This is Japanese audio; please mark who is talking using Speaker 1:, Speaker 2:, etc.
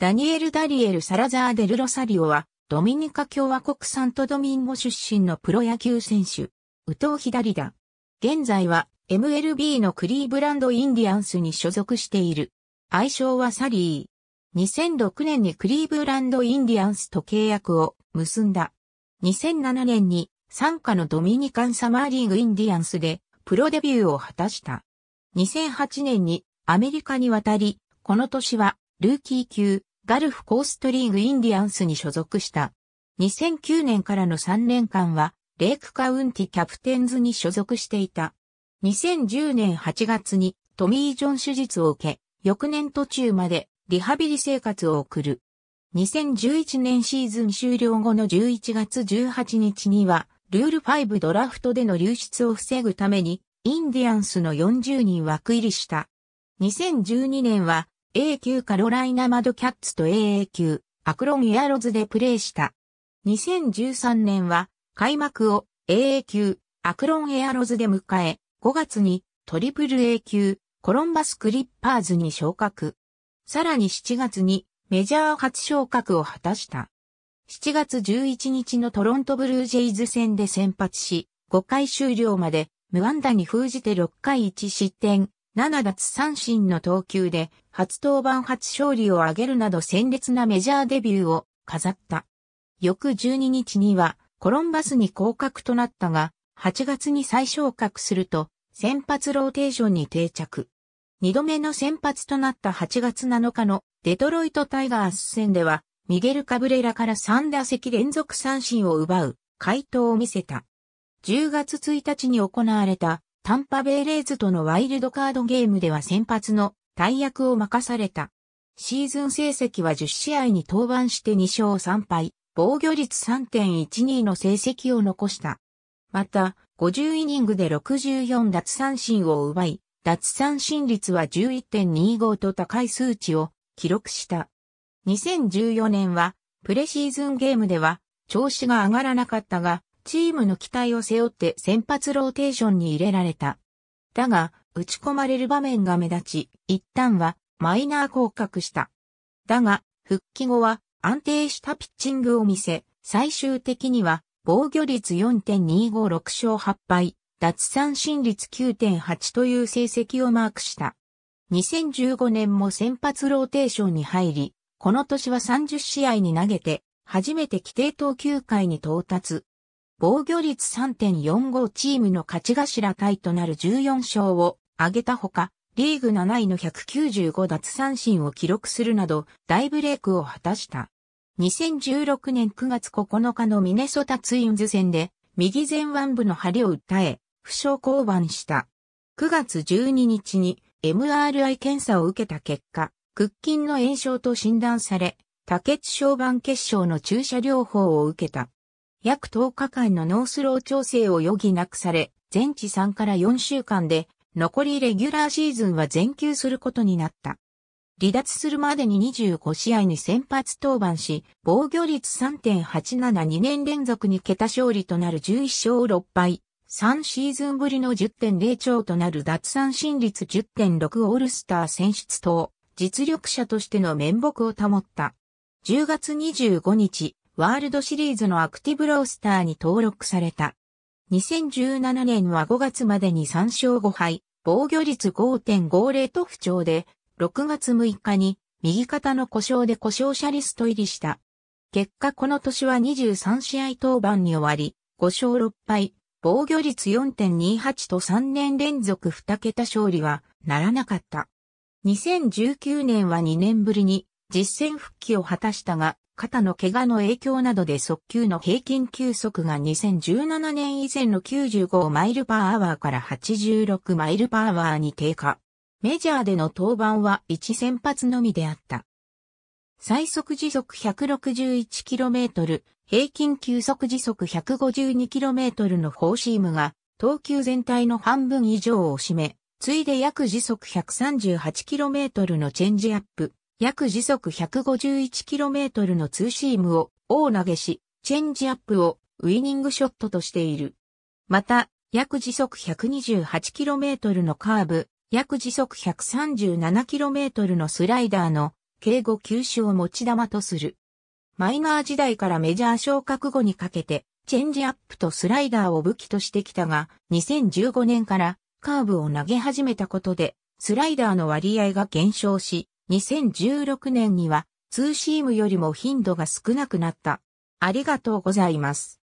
Speaker 1: ダニエル・ダリエル・サラザー・デル・ロサリオは、ドミニカ共和国サントドミンゴ出身のプロ野球選手、右投左だ。現在は、MLB のクリーブランド・インディアンスに所属している。愛称はサリー。2006年にクリーブランド・インディアンスと契約を結んだ。2007年に、参加のドミニカンサマーリーグ・インディアンスで、プロデビューを果たした。2008年に、アメリカに渡り、この年は、ルーキー級、ガルフコーストリーグインディアンスに所属した。2009年からの3年間は、レイクカウンティキャプテンズに所属していた。2010年8月にトミー・ジョン手術を受け、翌年途中までリハビリ生活を送る。2011年シーズン終了後の11月18日には、ルール5ドラフトでの流出を防ぐために、インディアンスの40人枠入りした。2012年は A 級カロライナマドキャッツと AA 級アクロンエアロズでプレーした。2013年は開幕を AA 級アクロンエアロズで迎え、5月にトリプル A 級コロンバスクリッパーズに昇格。さらに7月にメジャー初昇格を果たした。7月11日のトロントブルージェイズ戦で先発し、5回終了まで無安打に封じて6回1失点、7奪三振の投球で初登板初勝利を挙げるなど鮮烈なメジャーデビューを飾った。翌12日にはコロンバスに降格となったが、8月に再昇格すると先発ローテーションに定着。2度目の先発となった8月7日のデトロイトタイガース戦では、ミゲル・カブレラから3打席連続三振を奪う、回答を見せた。10月1日に行われたタンパベイレーズとのワイルドカードゲームでは先発の大役を任された。シーズン成績は10試合に登板して2勝3敗、防御率3.12の成績を残した。また、50イニングで64奪三振を奪い、奪三振率は11.25と高い数値を記録した。2014年は、プレシーズンゲームでは、調子が上がらなかったが、チームの期待を背負って先発ローテーションに入れられた。だが、打ち込まれる場面が目立ち、一旦はマイナー降格した。だが、復帰後は安定したピッチングを見せ、最終的には防御率4.256勝8敗、脱三振率9.8という成績をマークした。2015年も先発ローテーションに入り、この年は30試合に投げて、初めて規定投球回に到達、防御率3.45チームの勝ち頭タイとなる14勝を挙げたほか、リーグ7位の195奪三振を記録するなど、大ブレイクを果たした。2016年9月9日のミネソタツインズ戦で、右前腕部の張りを訴え、負傷降板した。9月12日に MRI 検査を受けた結果、屈筋の炎症と診断され、多血小板結晶の注射療法を受けた。約10日間のノースロー調整を余儀なくされ、全治3から4週間で、残りレギュラーシーズンは全休することになった。離脱するまでに25試合に先発登板し、防御率3.872年連続に桁勝利となる11勝6敗、3シーズンぶりの10.0超となる奪三振率10.6オールスター選出等、実力者としての面目を保った。10月25日、ワールドシリーズのアクティブロースターに登録された。2017年は5月までに3勝5敗、防御率5.50と不調で、6月6日に右肩の故障で故障者リスト入りした。結果この年は23試合登板に終わり、5勝6敗、防御率4.28と3年連続2桁勝利はならなかった。2019年は2年ぶりに実戦復帰を果たしたが、肩の怪我の影響などで速球の平均球速が2017年以前の95マイルパーアワーから86マイルパーアワーに低下。メジャーでの登板は1先発のみであった。最速時速 161km、平均球速時速 152km のフォーシームが、投球全体の半分以上を占め、ついで約時速 138km のチェンジアップ、約時速 151km のツーシームを大投げし、チェンジアップをウィニングショットとしている。また、約時速 128km のカーブ、約時速 137km のスライダーの敬語休止を持ち玉とする。マイナー時代からメジャー昇格後にかけて、チェンジアップとスライダーを武器としてきたが、2015年からカーブを投げ始めたことで、スライダーの割合が減少し、2016年にはツーシームよりも頻度が少なくなった。ありがとうございます。